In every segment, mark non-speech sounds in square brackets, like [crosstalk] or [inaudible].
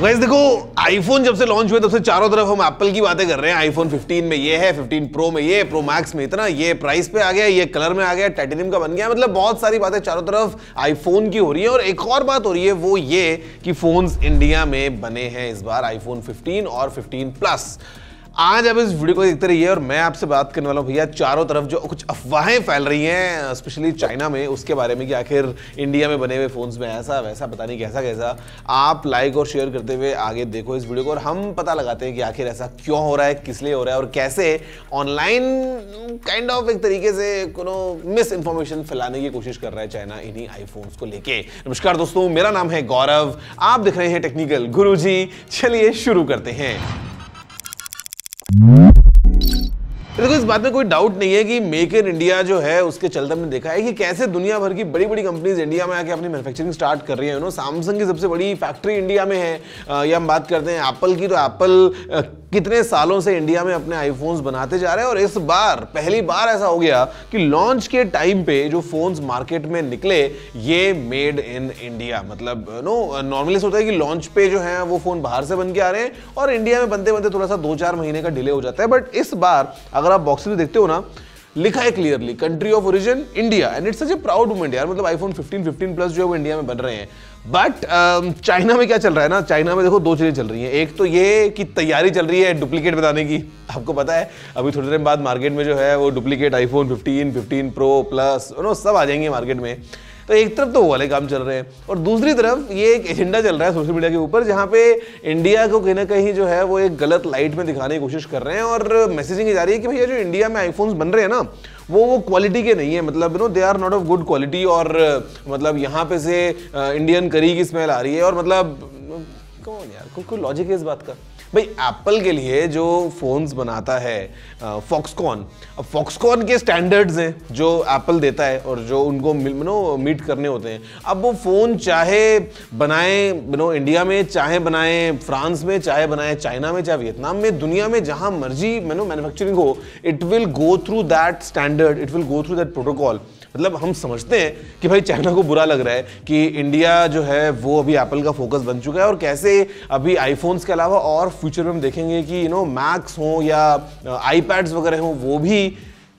वैसे देखो आईफोन जब से लॉन्च हुए तब से चारों तरफ हम एप्पल की बातें कर रहे हैं आईफोन 15 में ये है 15 प्रो में ये प्रो मैक्स में इतना ये प्राइस पे आ गया ये कलर में आ गया टाइटेनियम का बन गया मतलब बहुत सारी बातें चारों तरफ आईफोन की हो रही है और एक और बात हो रही है वो ये कि फोन्स इंडिया में बने हैं इस बार आईफोन फिफ्टीन और फिफ्टीन प्लस आज आप इस वीडियो को देखते रहिए और मैं आपसे बात करने वाला हूँ भैया चारों तरफ जो कुछ अफवाहें फैल रही हैं स्पेशली चाइना में उसके बारे में कि आखिर इंडिया में बने हुए फ़ोन्स में ऐसा वैसा पता नहीं कैसा कैसा आप लाइक और शेयर करते हुए आगे देखो इस वीडियो को और हम पता लगाते हैं कि आखिर ऐसा क्यों हो रहा है किस लिए हो रहा है और कैसे ऑनलाइन काइंड ऑफ एक तरीके से कोनो मिस इन्फॉर्मेशन फैलाने की कोशिश कर रहा है चाइना इन्हीं आईफोन्स को लेके नमस्कार दोस्तों मेरा नाम है गौरव आप दिख रहे हैं टेक्निकल गुरु चलिए शुरू करते हैं तो देखो इस बात में कोई डाउट नहीं है कि मेक इन इंडिया जो है उसके चलते हमने देखा है कि कैसे दुनिया भर की बड़ी बड़ी कंपनीज इंडिया में आके अपनी मैन्युफैक्चरिंग स्टार्ट कर रही है नो सैमसंग की सबसे बड़ी फैक्ट्री इंडिया में है या हम बात करते हैं एप्पल की तो एप्पल कितने सालों से इंडिया में अपने आईफोन्स बनाते जा रहे हैं और इस बार पहली बार ऐसा हो गया कि लॉन्च के टाइम पे जो फोन्स मार्केट में निकले ये मेड इन इंडिया मतलब नो नॉर्मली होता है कि लॉन्च पे जो है वो फोन बाहर से बन के आ रहे हैं और इंडिया में बनते बनते थोड़ा सा दो चार महीने का डिले हो जाता है बट इस बार अगर अगर आप बॉक्स में देखते हो ना लिखा है clearly country of origin India and it's such proud moment यार मतलब आईफोन 15 15 प्लस जो है वो इंडिया में बन रहे हैं बट uh, चाइना में क्या चल रहा है ना चाइना में देखो दो चीज़ें चल रही हैं एक तो ये कि तैयारी चल रही है डुप्लीकेट बताने की आपको पता है अभी थोड़ी देर बाद मार्केट में जो है वो duplicate iPhone 15 15 pro plus no सब आ जाएंगे मार्केट में तो एक तरफ तो वो वाले काम चल रहे हैं और दूसरी तरफ ये एक एजेंडा चल रहा है सोशल मीडिया के ऊपर जहाँ पे इंडिया को कहीं ना कहीं जो है वो एक गलत लाइट में दिखाने की कोशिश कर रहे हैं और मैसेजिंग जा रही है कि भैया जो इंडिया में आईफोन्स बन रहे हैं ना वो वो क्वालिटी के नहीं है मतलब you know they are not of good quality और मतलब यहाँ पे से इंडियन uh, करी की स्मेल आ रही है और मतलब कौन यार कोई कोई लॉजिक है इस बात का भाई एप्पल के लिए जो फ़ोन्स बनाता है फॉक्सकॉन अब फॉक्सकॉन के स्टैंडर्ड्स हैं जो एप्पल देता है और जो उनको नो मीट करने होते हैं अब वो फ़ोन चाहे बनाए नो इंडिया में चाहे बनाए फ्रांस में चाहे बनाए चाइना में चाहे वियतनाम में दुनिया में जहाँ मर्जी मैनो मैनुफैक्चरिंग हो it will go through that standard it will go through that protocol मतलब हम समझते हैं कि भाई चाइना को बुरा लग रहा है कि इंडिया जो है वो अभी एप्पल का फोकस बन चुका है और कैसे अभी आईफोन्स के अलावा और फ्यूचर में हम देखेंगे कि यू नो मैक्स हों या आई uh, वगैरह हों वो भी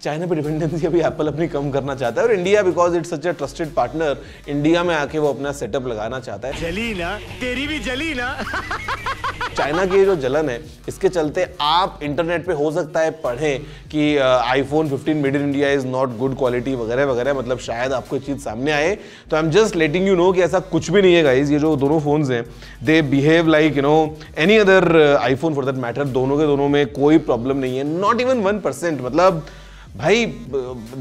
चाइना पे डिपेंडेंसी अभी एप्पल अपनी कम करना चाहता है और India because it's such a trusted partner India में आके वो अपना सेटअप लगाना चाहता है जली ना तेरी भी जली ना [laughs] चाइना की जो जलन है इसके चलते आप इंटरनेट पे हो सकता है पढ़ें कि iPhone 15 made in India is not good quality वगैरह वगैरह मतलब शायद आपको चीज़ सामने आए तो I am just letting you know कि ऐसा कुछ भी नहीं है गाइज ये जो दोनों फ़ोन्स हैं they behave like you know any other iPhone for that matter दोनों के दोनों में कोई प्रॉब्लम नहीं है नॉट इवन वन मतलब भाई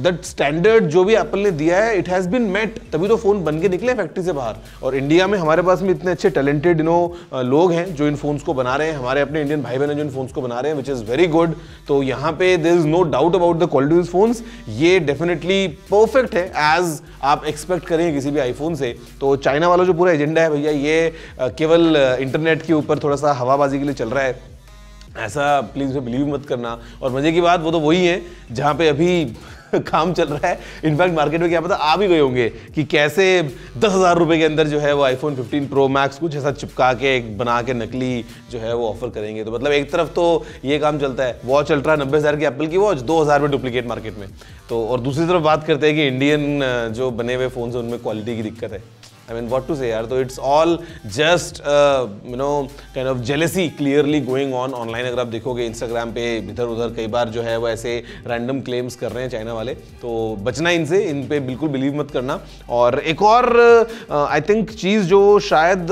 दट स्टैंडर्ड जो भी एप्पल ने दिया है इट हैज़ बिन मेट तभी तो फ़ोन बन के निकले फैक्ट्री से बाहर और इंडिया में हमारे पास में इतने अच्छे टैलेंटेड नो लोग हैं जो इन फ़ोन्स को बना रहे हैं हमारे अपने इंडियन भाई बहन जो इन फ़ोन्स को बना रहे हैं विच इज़ वेरी गुड तो यहाँ पे there is no doubt about the quality of phones ये डेफिनेटली परफेक्ट है एज आप एक्सपेक्ट करें किसी भी आईफोन से तो चाइना वाला जो पूरा एजेंडा है भैया ये केवल इंटरनेट के ऊपर थोड़ा सा हवाबाजी के लिए चल रहा है ऐसा प्लीज़ में बिलीव मत करना और मज़े की बात वो तो वही है जहाँ पे अभी [laughs] काम चल रहा है इनफैक्ट मार्केट में क्या पता आ भी गए होंगे कि कैसे दस हज़ार रुपये के अंदर जो है वो आईफोन 15 प्रो मैक्स कुछ ऐसा चिपका के एक बना के नकली जो है वो ऑफर करेंगे तो मतलब एक तरफ तो ये काम चलता है वॉच अल्ट्रा नब्बे हज़ार की एप्पल की वॉच दो हज़ार में डुप्लीकेट मार्केट में तो और दूसरी तरफ बात करते हैं कि इंडियन जो बने हुए फ़ोन हैं उनमें क्वालिटी की दिक्कत है आई मीन वॉट टू से यार तो it's all just you know kind of jealousy clearly going on online अगर आप देखोगे इंस्टाग्राम पे इधर उधर कई बार जो है वो ऐसे रैंडम क्लेम्स कर रहे हैं चाइना वाले तो बचना इनसे इन पे बिल्कुल बिलीव मत करना और एक और आई uh, थिंक चीज़ जो शायद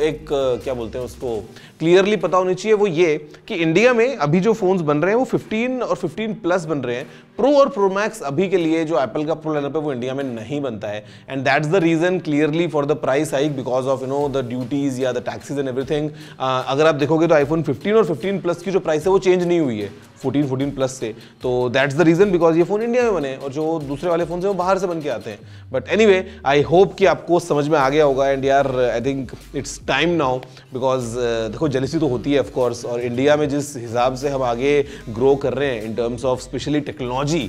एक uh, क्या बोलते हैं उसको क्लियरली पता होनी चाहिए वो ये कि इंडिया में अभी जो फोन्स बन रहे हैं वो 15 और 15 प्लस बन रहे हैं प्रो और प्रो मैक्स अभी के लिए जो एप्पल का प्रो लाइनअप है वो इंडिया में नहीं बनता है and that's the reason clearly for the price hike because of you know the duties या द टैक्सीज एंड एवरीथिंग अगर आप देखोगे तो आईफोन 15 और 15 प्लस की जो प्राइस है वो चेंज नहीं हुई है फोर्टीन फोर्टीन प्लस से तो दैट्स द रीज़न बिकॉज ये फ़ोन इंडिया में बने और जो दूसरे वाले फ़ोन से वो बाहर से बन के आते हैं but any way I hope कि आपको समझ में आ गया होगा एंड यार I think it's time now because देखो जलसी तो होती है ऑफकोर्स और इंडिया में जिस हिसाब से हम आगे ग्रो कर रहे हैं in terms of specially technology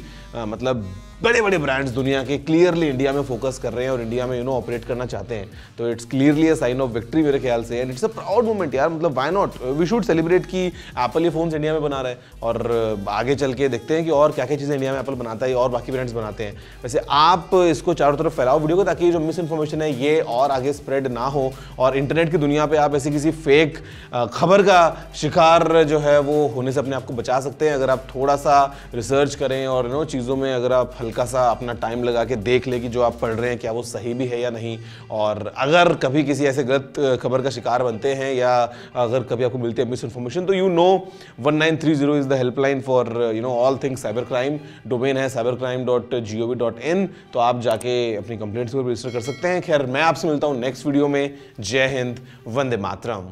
मतलब बड़े बड़े ब्रांड्स दुनिया के क्लियरली इंडिया में फोकस कर रहे हैं और इंडिया में यू नो ऑपरेट करना चाहते हैं तो it's clearly a sign of victory मेरे ख्याल से and it's a proud moment यार मतलब why not we should celebrate कि एप्पल ये फोन इंडिया में बना रहा है और uh, आगे चल के देखते हैं कि और क्या क्या चीज़ें इंडिया में एप्पल बनाता है और बाकी ब्रांड्स बनाते हैं वैसे आप इसको चारों तरफ फैलाओ वीडियो को ताकि जो मिस इन्फॉर्मेशन है ये और आगे स्प्रेड ना हो और इंटरनेट की दुनिया पर आप ऐसी किसी फेक uh, खबर का शिकार जो है वो होने से अपने आप को बचा सकते हैं अगर आप थोड़ा सा रिसर्च करें और नो चीज़ों में अगर आप हल्के हल्का सा अपना टाइम लगा के देख ले कि जो आप पढ़ रहे हैं क्या वो सही भी है या नहीं और अगर कभी किसी ऐसे गलत खबर का शिकार बनते हैं या अगर कभी आपको मिलती है मिस इन्फॉर्मेशन तो you know one nine three zero is the helpline for you know all things cyber crime domain है cyber crime dot G O V dot in तो आप जाके अपनी कंप्लेंट्स को रजिस्टर कर सकते हैं खैर मैं आपसे मिलता हूँ नेक्स्ट वीडियो में जय हिंद वंदे मातरम